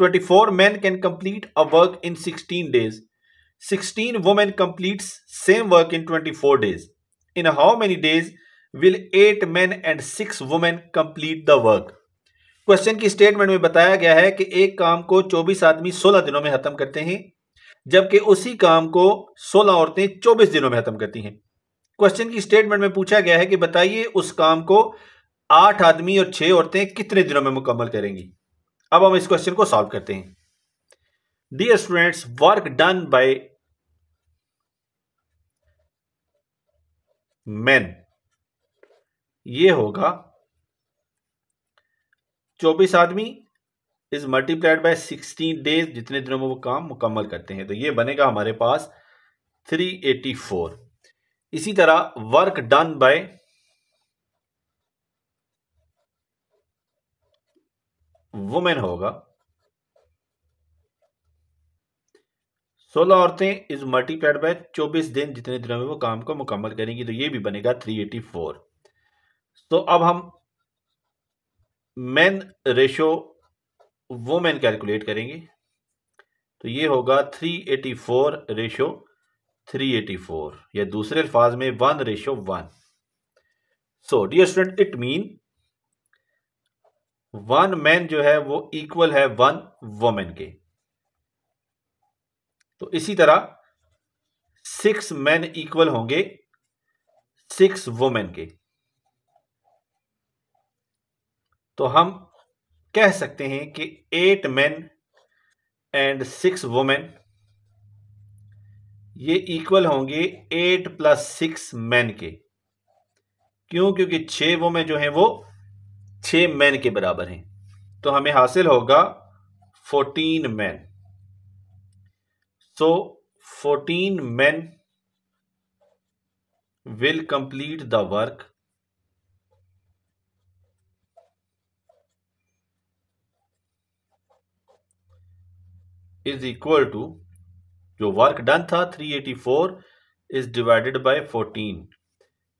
24 men can complete a work in 16 days. 16 women completes same work in 24 days. In how many days will 8 men and 6 women complete the work? Question की statement में बताया गया है कि एक काम को 24 आदमी 16 दिनों में खत्म करते हैं जबकि उसी काम को 16 औरतें 24 दिनों में खत्म करती हैं क्वेश्चन की स्टेटमेंट में पूछा गया है कि बताइए उस काम को आठ आदमी और छह औरतें कितने दिनों में मुकम्मल करेंगी अब हम इस क्वेश्चन को सॉल्व करते हैं dear students work done by man ये होगा 24 आदमी इज मल्टीप्लाइड बाय 16 डेज जितने दिनों में वो काम मुकम्मल करते हैं तो ये बनेगा हमारे पास 384 इसी तरह वर्क डन बाय वुमेन होगा सोलह औरतें इज मल्टीप्लाइड बाय चौबीस दिन जितने दिनों में वो काम को मुकम्मल करेंगी तो ये भी बनेगा थ्री एटी फोर तो अब हम मेन रेशो वुमेन कैलकुलेट करेंगे तो ये होगा three eighty four ratio three eighty four या दूसरे अल्फाज में one ratio one so dear student it mean one man जो है वो इक्वल है वन वोमेन के तो इसी तरह सिक्स मैन इक्वल होंगे सिक्स वोमेन के तो हम कह सकते हैं कि eight man and six women ये इक्वल होंगे एट प्लस सिक्स मैन के क्यों क्योंकि छह वोमेन जो हैं वो छ मैन के बराबर हैं तो हमें हासिल होगा fourteen man so fourteen man will complete the work is equal to जो वर्क डन था 384 इज डिवाइडेड बाय फोर्टीन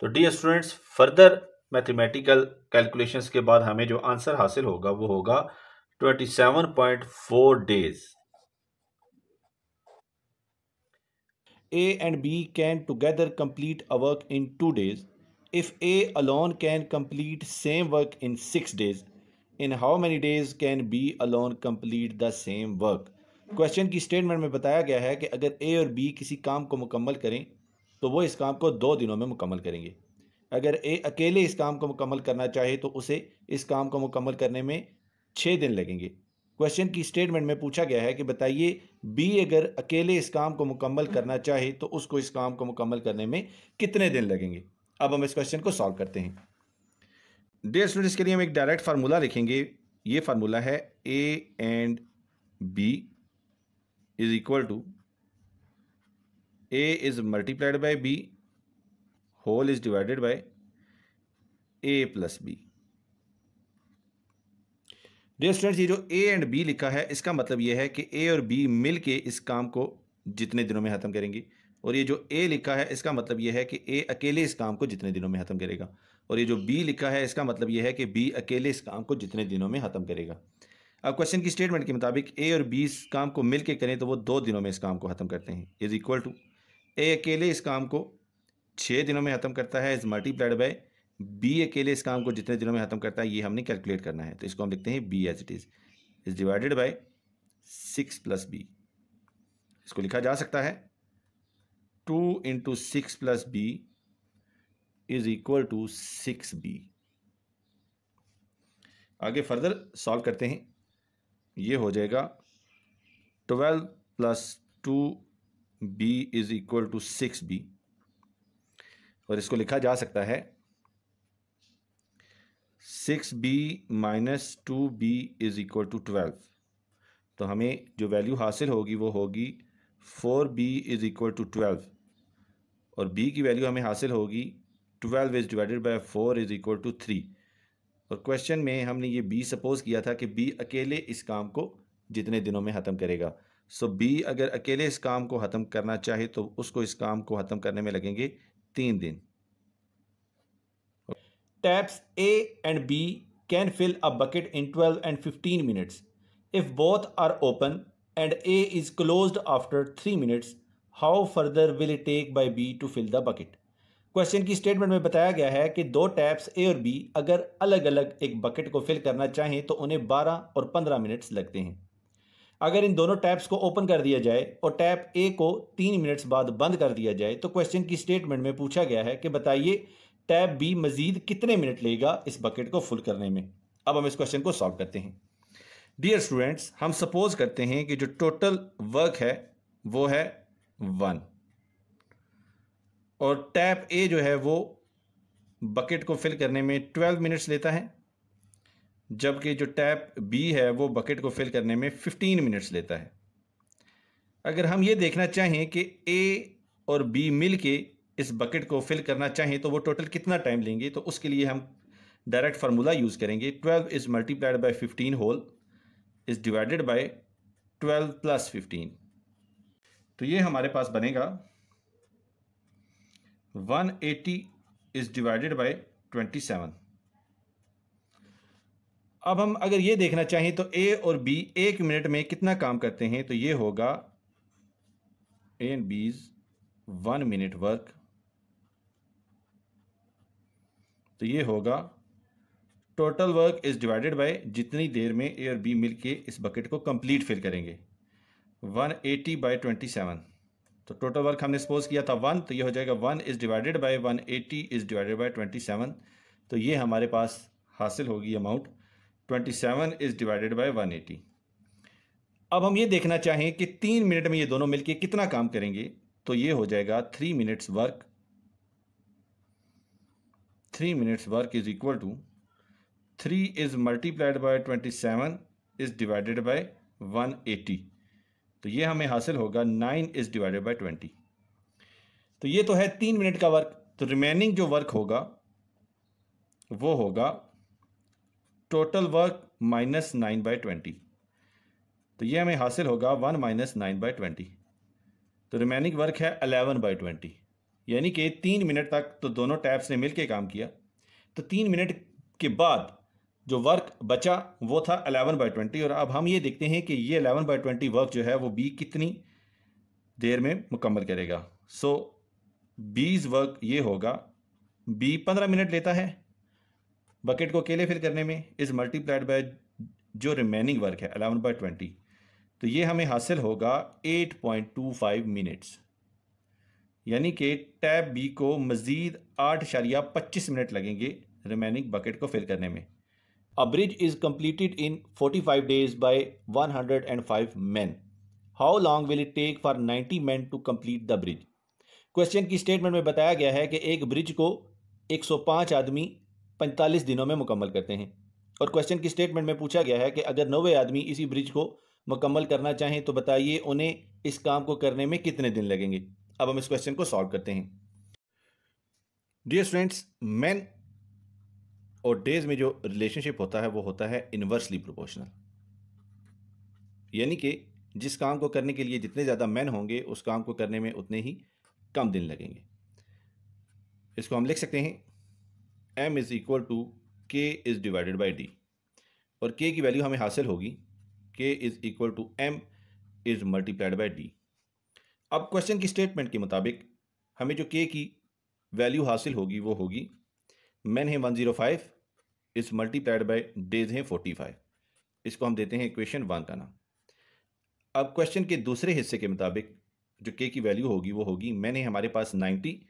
तो dear students further mathematical calculation के बाद हमें जो आंसर हासिल होगा वो होगा twenty seven point four days A and B can together complete a work in two days if A alone can complete same work in six days in how many days can B alone complete the same work question की statement में बताया गया है कि अगर ए और B किसी काम को मुकम्मल करें तो वो इस काम को दो दिनों में मुकम्मल करेंगे अगर ए अकेले इस काम को मुकम्मल करना चाहे तो उसे इस काम को मुकम्मल करने में छः दिन लगेंगे क्वेश्चन की स्टेटमेंट में पूछा गया है कि बताइए बी अगर अकेले इस काम को मुकम्मल करना चाहे तो उसको इस काम को मुकम्मल करने में कितने दिन लगेंगे अब हम इस क्वेश्चन को सॉल्व करते हैं डेयर स्टूडेंट्स के लिए हम एक डायरेक्ट फार्मूला लिखेंगे ये फार्मूला है A and B is equal to A is multiplied by B whole is divided by A plus B dear student ये जो ए एंड बी लिखा है इसका मतलब ये है कि ए और बी मिल के इस काम को जितने दिनों में ख़त्म करेंगी और ये जो ए लिखा है इसका मतलब ये है कि ए अकेले इस काम को जितने दिनों में ख़त्म करेगा और ये जो बी लिखा है इसका मतलब ये है कि बी अकेले इस काम को जितने दिनों में ख़त्म करेगा अब क्वेश्चन की स्टेटमेंट के मुताबिक ए और बी इस काम को मिल के करें तो वो दो दिनों में इस काम को ख़त्म करते हैं इज़ इक्वल टू ए अकेले इस काम को छः दिनों में ख़त्म करता है इज मल्टीप्लाइड बाय बी अकेले इस काम को जितने दिनों में ख़त्म करता है ये हमने कैलकुलेट करना है तो इसको हम लिखते हैं B as it is is divided by six plus B इसको लिखा जा सकता है two into six plus B is equal to six B आगे फर्दर सॉल्व करते हैं ये हो जाएगा twelve plus two B is equal to six B और इसको लिखा जा सकता है six B minus two B is equal to twelve तो हमें जो वैल्यू हासिल होगी वो होगी four B is equal to twelve और बी की वैल्यू हमें हासिल होगी twelve is divided by four is equal to three और क्वेश्चन में हमने ये बी सपोज़ किया था कि बी अकेले इस काम को जितने दिनों में ख़त्म करेगा सो बी अगर अकेले इस काम को ख़त्म करना चाहे तो उसको इस काम को ख़त्म करने में लगेंगे तीन दिन taps A and B can fill a bucket in twelve and fifteen minutes if both are open and A is close after three minutes how further will it take by B to fill the bucket question की statement में बताया गया है कि दो taps ए और B अगर अलग अलग एक बकेट को फिल करना चाहें तो उन्हें बारह और पंद्रह मिनट्स लगते हैं अगर इन दोनों टैप्स को ओपन कर दिया जाए और टैप ए को तीन मिनट्स बाद बंद कर दिया जाए तो क्वेश्चन की स्टेटमेंट में पूछा गया है कि बताइए टैप बी मज़ीद कितने मिनट लेगा इस बकेट को फुल करने में अब हम इस क्वेश्चन को सॉल्व करते हैं डियर स्टूडेंट्स हम सपोज करते हैं कि जो टोटल वर्क है वो है वन और टैप ए जो है वो बकेट को फिल करने में ट्वेल्व मिनट्स लेता है जबकि जो टैप बी है वो बकेट को फिल करने में 15 मिनट्स लेता है अगर हम ये देखना चाहें कि ए और बी मिल के इस बकेट को फिल करना चाहें तो वो टोटल कितना टाइम लेंगे तो उसके लिए हम डायरेक्ट फार्मूला यूज़ करेंगे 12 is multiplied by 15 whole is divided by 12 plus 15 तो ये हमारे पास बनेगा 180 इज़ डिवाइडेड ट्वेंटी सेवन अब हम अगर ये देखना चाहें तो ए और बी एक मिनट में कितना काम करते हैं तो ये होगा A and B is one minute work तो ये होगा total work is divided by जितनी देर में ए और बी मिल के इस बकेट को कंप्लीट फिल करेंगे 180 एटी बाई ट्वेंटी तो टोटल वर्क हमने सपोज किया था वन तो ये हो जाएगा one is divided by one eighty is divided by twenty seven तो ये हमारे पास हासिल होगी amount twenty seven is divided by one eighty अब हम ये देखना चाहें कि तीन मिनट में ये दोनों मिलके कितना काम करेंगे तो ये हो जाएगा three minutes work three minutes work is equal to three is multiplied by twenty seven is divided by one eighty तो ये हमें हासिल होगा nine is divided by twenty तो ये तो है तीन मिनट का वर्क तो रिमेनिंग जो वर्क होगा वो होगा total work minus nine by twenty तो ये हमें हासिल होगा one minus nine by twenty तो रिमेनिंग वर्क है अलेवन बाई ट्वेंटी यानी कि तीन मिनट तक तो दोनों टैब्स ने मिलके काम किया तो तीन मिनट के बाद जो वर्क बचा वो था अलेवन बाई ट्वेंटी और अब हम ये देखते हैं कि ये अलेवन बाई ट्वेंटी वर्क जो है वो बी कितनी देर में मुकम्मल करेगा सो बीज वर्क ये होगा बी पंद्रह मिनट लेता है बकेट को अकेले फिल करने में इज़ मल्टीप्लाइड बाय जो रिमेनिंग वर्क है अलेवन बाई ट्वेंटी तो ये हमें हासिल होगा eight point two five minutes यानी कि टैब बी को मज़ीद आठ शरिया पच्चीस मिनट लगेंगे रिमेनिंग बकेट को फिल करने में a bridge is completed in forty five days by one hundred and five man how long will it take for ninety man to complete the bridge question की statement में बताया गया है कि एक ब्रिज को 105 आदमी 45 दिनों में मुकम्मल करते हैं और क्वेश्चन की स्टेटमेंट में पूछा गया है कि अगर नवे आदमी इसी ब्रिज को मुकम्मल करना चाहें तो बताइए उन्हें इस काम को करने में कितने दिन लगेंगे अब हम इस क्वेश्चन को सॉल्व करते हैं डियर स्टूडेंट्स मैन और डेज में जो रिलेशनशिप होता है वो होता है इन्वर्सली प्रोपोर्शनल यानी कि जिस काम को करने के लिए जितने ज़्यादा मैन होंगे उस काम को करने में उतने ही कम दिन लगेंगे इसको हम लिख सकते हैं m is equal to K is divided by D और k की वैल्यू हमें हासिल होगी k is equal to M is multiplied by D अब क्वेश्चन की स्टेटमेंट के मुताबिक हमें जो k की वैल्यू हासिल होगी वो होगी मैन है one zero five is multiplied by days हैं फोर्टी फाइव इसको हम देते हैं इक्वेशन वन का नाम अब क्वेश्चन के दूसरे हिस्से के मुताबिक जो k की वैल्यू होगी वो होगी मैंने हमारे पास ninety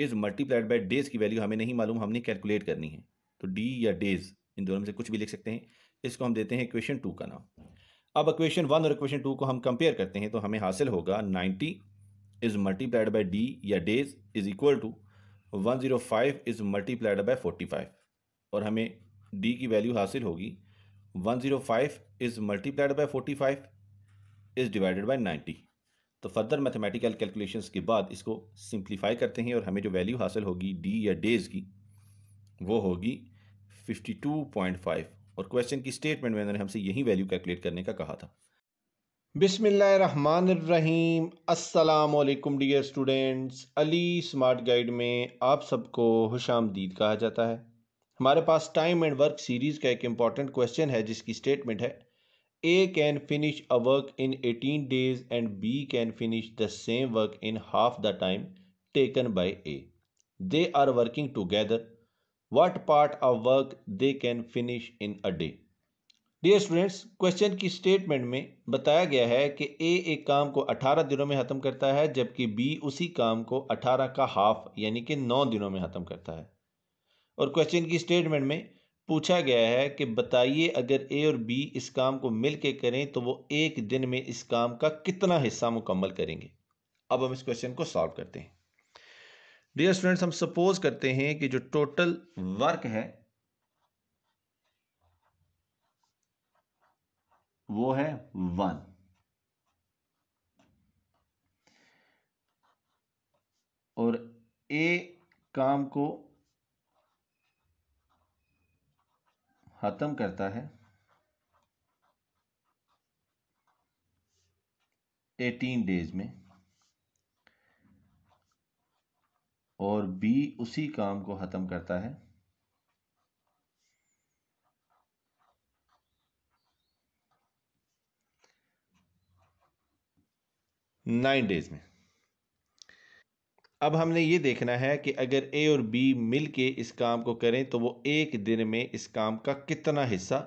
is multiplied by days की वैल्यू हमें नहीं मालूम हमने कैलकुलेट करनी है तो डी या डेज़ इन दोनों में से कुछ भी लिख सकते हैं इसको हम देते हैं इक्वेशन टू का नाम अब इक्वेशन वन और इक्वेशन टू को हम कंपेयर करते हैं तो हमें हासिल होगा ninety is multiplied by D या days is equal to one zero five is multiplied by forty five और हमें डी की वैल्यू हासिल होगी one zero five is multiplied by forty five is divided by ninety तो further mathematical calculations के बाद इसको सिंप्लीफाई करते हैं और हमें जो वैल्यू हासिल होगी डी या डेज़ की वो होगी 52.5 और क्वेश्चन की स्टेटमेंट में हमसे यही वैल्यू कैलकुलेट करने का कहा था बिसमीम असलकम dear students Ali smart guide में आप सबको खुश आमदीद कहा जाता है हमारे पास टाइम एंड वर्क सीरीज़ का एक इम्पॉर्टेंट क्वेश्चन है जिसकी स्टेटमेंट है A can finish a work in eighteen days and B can finish the same work in half the time taken by A they are working together what part of work they can finish in a day dear students question की statement में बताया गया है कि ए एक काम को अठारह दिनों में ख़त्म करता है जबकि बी उसी काम को अठारह का हाफ यानी कि नौ दिनों में ख़त्म करता है और क्वेश्चन की स्टेटमेंट में पूछा गया है कि बताइए अगर ए और बी इस काम को मिल के करें तो वो एक दिन में इस काम का कितना हिस्सा मुकम्मल करेंगे अब हम इस क्वेश्चन को सॉल्व करते हैं डियर स्टूडेंट्स हम सपोज करते हैं कि जो टोटल वर्क है वो है वन और ए काम को खत्म करता है एटीन डेज में और बी उसी काम को ख़त्म करता है नाइन डेज में अब हमने ये देखना है कि अगर ए और बी मिल के इस काम को करें तो वो एक दिन में इस काम का कितना हिस्सा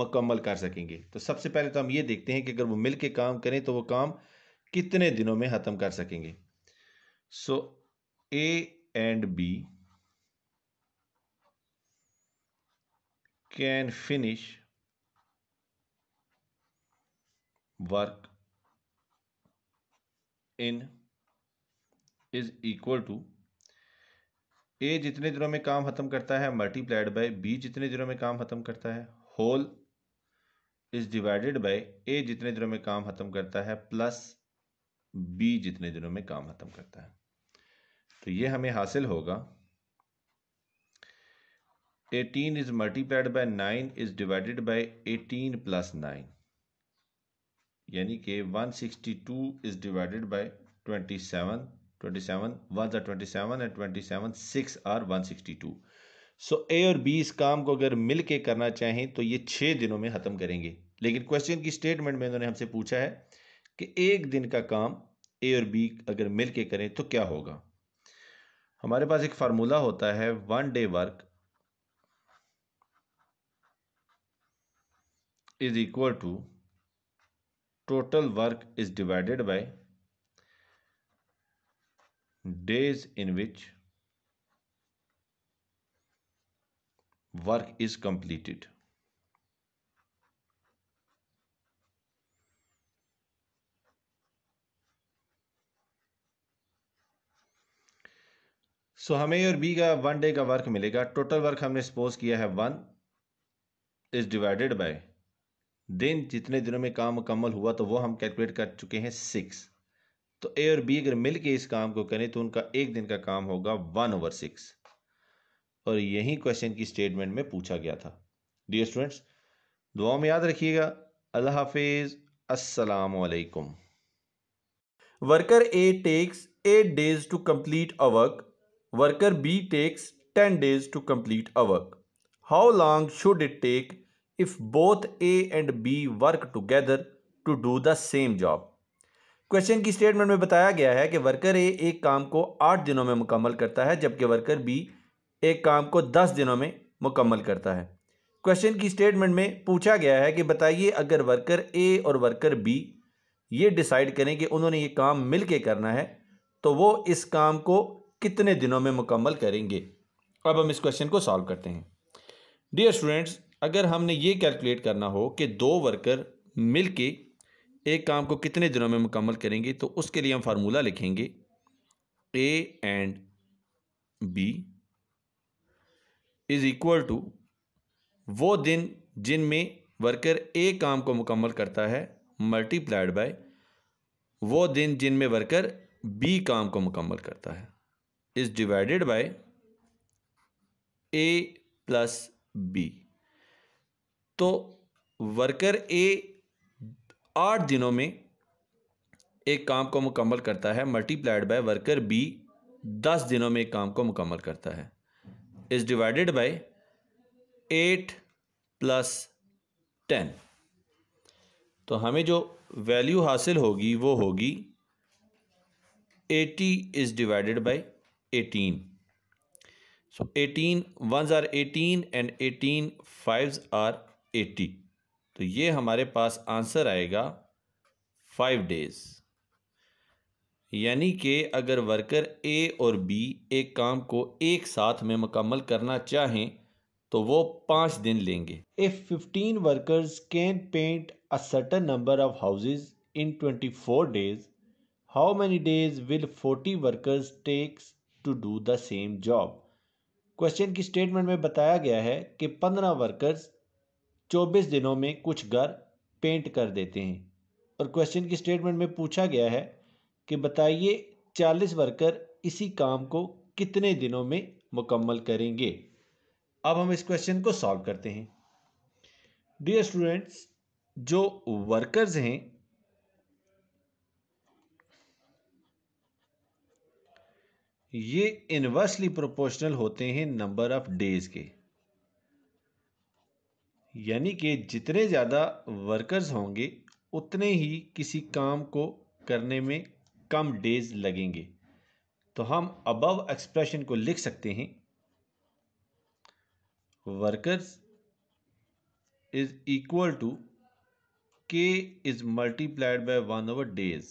मुकम्मल कर सकेंगे तो सबसे पहले तो हम ये देखते हैं कि अगर वो मिल के काम करें तो वो काम कितने दिनों में ख़त्म कर सकेंगे so A and B can finish work in is equal to A जितने दिनों में काम ख़त्म करता है मल्टीप्लाइड बाय बी जितने दिनों में काम ख़त्म करता है whole is divided by A जितने दिनों में काम ख़त्म करता है प्लस बी जितने दिनों में काम ख़त्म करता है तो ये हमें हासिल होगा eighteen is multiplied by nine is divided by eighteen plus nine यानी कि one sixty two is divided by twenty seven 27 ones are 27 and 27 six are 162 so so, A और बी इस काम को अगर मिल के करना चाहें तो ये छः दिनों में ख़त्म करेंगे लेकिन क्वेश्चन की स्टेटमेंट में उन्होंने हमसे पूछा है कि एक दिन का काम ए और बी अगर मिल के करें तो क्या होगा हमारे पास एक फार्मूला होता है one day work is equal to total work is divided by days in which work is completed. So so, हमें और बी का वन डे का वर्क मिलेगा टोटल वर्क हमने सपोज किया है वन इज डिवाइडेड बाय दिन जितने दिनों में काम मुकम्मल हुआ तो वो हम कैलकुलेट कर चुके हैं सिक्स तो ए और बी अगर मिलके इस काम को करें तो उनका एक दिन का काम होगा वन ओवर सिक्स और यही क्वेश्चन की स्टेटमेंट में पूछा गया था डियर स्टूडेंट्स दुआ में याद रखिएगा अल्लाह हाफिज़ वालेकुम worker A takes eight days to complete a work worker B takes ten days to complete a work how long should it take if both A and B work together to do the same job question की statement में बताया गया है कि worker ए एक काम को आठ दिनों में मुकम्मल करता है जबकि वर्कर बी एक काम को दस दिनों में मुकम्मल करता है क्वेश्चन की स्टेटमेंट में पूछा गया है कि बताइए अगर वर्कर ए और वर्कर बी ये डिसाइड करें कि उन्होंने ये काम मिल के करना है तो वो इस काम को कितने दिनों में मुकम्मल करेंगे अब हम इस क्वेश्चन को सॉल्व करते हैं डियर स्टूडेंट्स अगर हमने ये कैलकुलेट करना हो कि दो वर्कर मिल के एक काम को कितने दिनों में मुकम्मल करेंगे तो उसके लिए हम फार्मूला लिखेंगे A and B is equal to वो दिन जिनमें वर्कर ए काम को मुकम्मल करता है मल्टीप्लाइड बाय वो दिन जिनमें वर्कर बी काम को मुकम्मल करता है is divided by A plus B तो वर्कर ए आठ दिनों में एक काम को मुकम्मल करता है मल्टीप्लाइड बाय वर्कर बी दस दिनों में एक काम को मुकम्मल करता है is divided by eight plus ten तो हमें जो वैल्यू हासिल होगी वो होगी eighty is divided by eighteen so eighteen one are eighteen and eighteen five are eighty तो ये हमारे पास आंसर आएगा फाइव डेज यानी कि अगर वर्कर ए और बी एक काम को एक साथ में मुकम्मल करना चाहें तो वो पाँच दिन लेंगे if fifteen workers can paint a certain number of houses in twenty four days how many days will forty workers takes to do the same job question की स्टेटमेंट में बताया गया है कि पंद्रह वर्कर्स चौबीस दिनों में कुछ घर पेंट कर देते हैं और क्वेश्चन की स्टेटमेंट में पूछा गया है कि बताइए चालीस वर्कर इसी काम को कितने दिनों में मुकम्मल करेंगे अब हम इस क्वेश्चन को सॉल्व करते हैं डियर स्टूडेंट्स जो वर्कर्स हैं ये इन्वर्सली प्रोपोर्शनल होते हैं नंबर ऑफ डेज के यानी कि जितने ज़्यादा वर्कर्स होंगे उतने ही किसी काम को करने में कम डेज लगेंगे तो हम अबव एक्सप्रेशन को लिख सकते हैं workers is equal to K is multiplied by one over days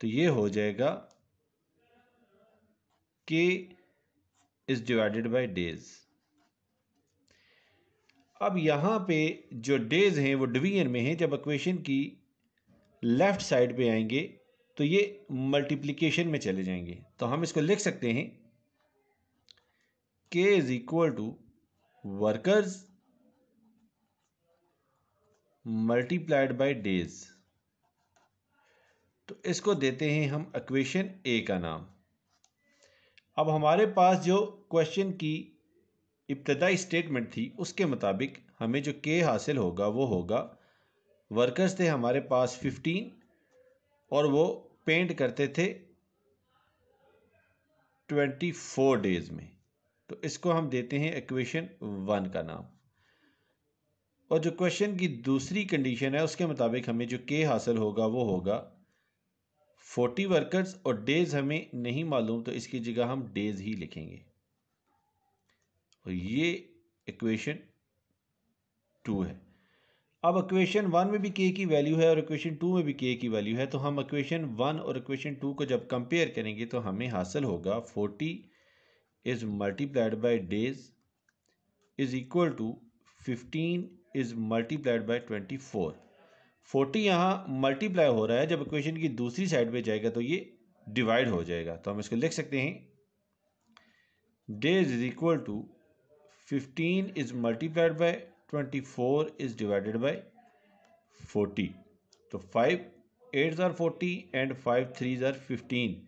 तो ये हो जाएगा के इज डिवाइडेड बाय डेज़ अब यहाँ पे जो डेज़ हैं वो डिवीजन में हैं जब इक्वेशन की लेफ़्ट साइड पे आएंगे तो ये मल्टीप्लिकेशन में चले जाएंगे तो हम इसको लिख सकते हैं K is equal to workers multiplied by days तो इसको देते हैं हम इक्वेशन ए का नाम अब हमारे पास जो क्वेश्चन की इब्तदाई स्टेटमेंट थी उसके मुताबिक हमें जो के हासिल होगा वो होगा वर्कर्स थे हमारे पास फिफ्टीन और वो पेंट करते थे ट्वेंटी फोर डेज़ में तो इसको हम देते हैं इक्वेशन वन का नाम और जो क्वेश्चन की दूसरी कंडीशन है उसके मुताबिक हमें जो के हासिल होगा वो होगा फोर्टी वर्कर्स और डेज़ हमें नहीं मालूम तो इसकी जगह हम डेज़ ही लिखेंगे और ये इक्वेशन टू है अब इक्वेशन वन में भी के की वैल्यू है और इक्वेशन टू में भी के की वैल्यू है तो हम इक्वेशन वन और इक्वेशन टू को जब कंपेयर करेंगे तो हमें हासिल होगा forty is multiplied by days is equal to fifteen is multiplied by twenty four forty यहाँ मल्टीप्लाई हो रहा है जब इक्वेशन की दूसरी साइड पे जाएगा तो ये डिवाइड हो जाएगा तो हम इसको लिख सकते हैं days is equal to fifteen is multiplied by twenty four is divided by forty तो five eight are forty and five three are fifteen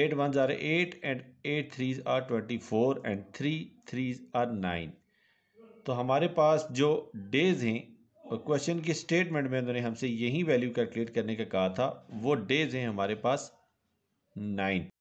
eight ones are eight and eight threes are twenty four and three threes are nine तो हमारे पास जो days हैं और question की statement में उन्होंने हमसे यही वैल्यू कैलकुलेट करने का कहा था वो डेज हैं हमारे पास नाइन